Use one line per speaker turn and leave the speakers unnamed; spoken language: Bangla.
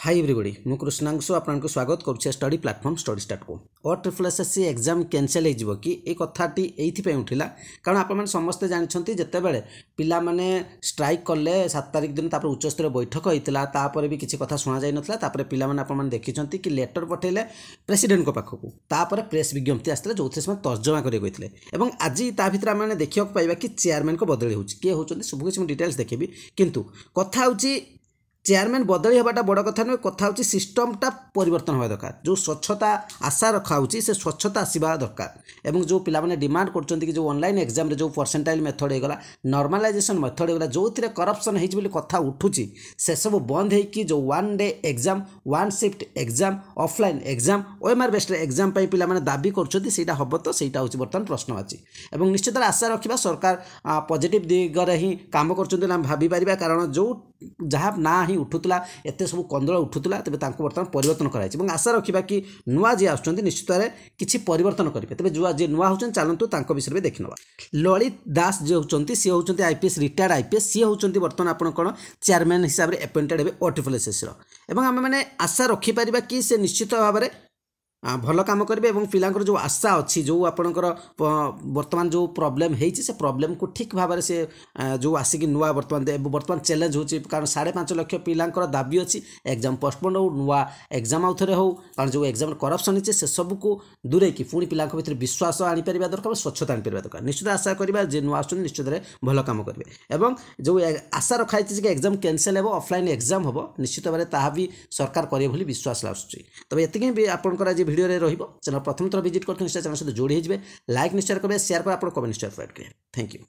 हाय एवरीबॉडी मु कृष्णांशु आपको स्वागत करुचे स्टडी प्लाटफर्म स्टडी स्टार्ट को O triple S S C exam cancel हो कि ये कथाटी ये उठला कारण आपण समस्ते जानते जितेबाला ପିଲାମାନେ ଷ୍ଟ୍ରାଇକ୍ କଲେ ସାତ ତାରିଖ ଦିନ ତା'ପରେ ଉଚ୍ଚସ୍ତରୀୟ ବୈଠକ ହୋଇଥିଲା ତା'ପରେ ବି କିଛି କଥା ଶୁଣାଯାଇନଥିଲା ତା'ପରେ ପିଲାମାନେ ଆପଣମାନେ ଦେଖିଛନ୍ତି କି ଲେଟର୍ ପଠାଇଲେ ପ୍ରେସିଡେଣ୍ଟଙ୍କ ପାଖକୁ ତା'ପରେ ପ୍ରେସ୍ ବିଜ୍ଞପ୍ତି ଆସିଥିଲା ଯେଉଁଥିରେ ସେମାନେ ତର୍ଜମା କରିବାକୁ କହିଥିଲେ ଏବଂ ଆଜି ତା ଭିତରେ ଆମେମାନେ ଦେଖିବାକୁ ପାଇବା କି ଚେୟାରମ୍ୟାନ୍ଙ୍କ ବଦଳି ହେଉଛି କିଏ ହେଉଛନ୍ତି ସବୁ କିଛି ମୁଁ ଡିଟେଲ୍ସ ଦେଖିବି କିନ୍ତୁ କଥା ହେଉଛି চেয়ারম্যান বদলি হওয়াটা বড় কথা নয় কথা হচ্ছে সিস্টমটা পরিবর্তন হওয়া দরকার যে স্বচ্ছতা আশা রখা হচ্ছে সে স্বচ্ছতা আসবা দরকার এবং যে পিলামানে ডিমান্ড করছেন কি যে অনলাইন এক্সামে যে পরসেন্টাইল মেথড হয়ে হয়েগলা নর্মালাইজেসন মেথড হয়ে হয়েগলা যে করপশন হয়েছে বলে কথা উঠুছি সেসব বন্ধ হয়েকি যে one day exam one shift exam offline exam OMR based exam পাই পিলামানে দাবি করছেন সেইটা হব তো সেইটা হচ্ছে বর্তমান প্রশ্ন আছে এবং নিশ্চিত আশা রখা সরকার পজিটিভ দিগরে হি কাম করছেন আমি ভাবিপারা কারণ যে ଯାହା ନାଁ ହିଁ ଉଠୁଥିଲା ଏତେ ସବୁ କନ୍ଦଳ ଉଠୁଥିଲା ତେବେ ତାଙ୍କୁ ବର୍ତ୍ତମାନ ପରିବର୍ତ୍ତନ କରାଯାଇଛି ଏବଂ ଆଶା ରଖିବା କି ନୂଆ ଯିଏ ଆସୁଛନ୍ତି ନିଶ୍ଚିତରେ କିଛି ପରିବର୍ତ୍ତନ କରିବେ ତେବେ ଯୁଆ ଯିଏ ନୂଆ ହେଉଛନ୍ତି ଚାଲନ୍ତୁ ତାଙ୍କ ବିଷୟରେ ବି ଦେଖିନେବା ଲଳିତ ଦାସ ଯିଏ ହେଉଛନ୍ତି ସିଏ ହେଉଛନ୍ତି ଆଇପିଏସ୍ ରିଟାୟାର୍ଡ଼ ଆଇପିଏସ୍ ସିଏ ହେଉଛନ୍ତି ବର୍ତ୍ତମାନ ଆପଣ କ'ଣ ଚେୟାରମ୍ୟାନ୍ ହିସାବରେ ଆପଏଣ୍ଟେଡ଼୍ ହେବେ ଓଟିଫଲେସିଏସ୍ର ଏବଂ ଆମେମାନେ ଆଶା ରଖିପାରିବା କି ସେ ନିଶ୍ଚିତ ଭାବରେ ଭଲ କାମ କରିବେ ଏବଂ ପିଲାଙ୍କର ଯେଉଁ ଆଶା ଅଛି ଯେଉଁ ଆପଣଙ୍କର ବର୍ତ୍ତମାନ ଯେଉଁ ପ୍ରୋବ୍ଲେମ୍ ହେଇଛି ସେ ପ୍ରୋବ୍ଲେମ୍କୁ ଠିକ୍ ଭାବରେ ସେ ଯେଉଁ ଆସିକି ନୂଆ ବର୍ତ୍ତମାନ ବର୍ତ୍ତମାନ ଚ୍ୟାଲେଞ୍ଜ ହେଉଛି କାରଣ ସାଢ଼େ ପାଞ୍ଚ ଲକ୍ଷ ପିଲାଙ୍କର ଦାବି ଅଛି ଏକ୍ଜାମ୍ ପୋଷ୍ଟପୋଣ୍ଡ ହେଉ ନୂଆ ଏକ୍ଜାମ୍ ଆଉ ଥରେ ହେଉ କାରଣ ଯେଉଁ ଏକ୍ଜାମ୍ରେ କରପ୍ସନ୍ ହେଇଛି ସେସବୁକୁ ଦୂରେଇକି ପୁଣି ପିଲାଙ୍କ ଭିତରେ ବିଶ୍ୱାସ ଆଣିପାରିବା ଦରକାର ସ୍ୱଚ୍ଛତା ଆଣିପାରିବା ଦରକାର ନିଶ୍ଚିତ ଆଶା କରିବା ଯେ ନୂଆ ଆସୁଛନ୍ତି ନିଶ୍ଚିତରେ ଭଲ କାମ କରିବେ ଏବଂ ଯେଉଁ ଆଶା ରଖାଯାଇଛି ଯେ ଏକ୍ଜାମ୍ କ୍ୟାନସେଲ୍ ହେବ ଅଫ୍ଲାଇନ୍ ଏକ୍ଜାମ୍ ହେବ ନିଶ୍ଚିତ ଭାବରେ ତାହା ବି ସରକାର କରିବେ ବୋଲି ବିଶ୍ୱାସ ଆସୁଛି ତେବେ ଏତିକି ବି ଆପଣଙ୍କର ଆଜି ভিডিওরে রহব চ্যানেল প্রথম থর ভিজিট করতে নিশ্চয় চ্যানেল সহ যোড়ি হয়ে লাইক নিশ্চয় করবে সেয়ার করে আপনার কমেন্ট নিশ্চয় প্রোভাইড করবে থ্যাংক ইউ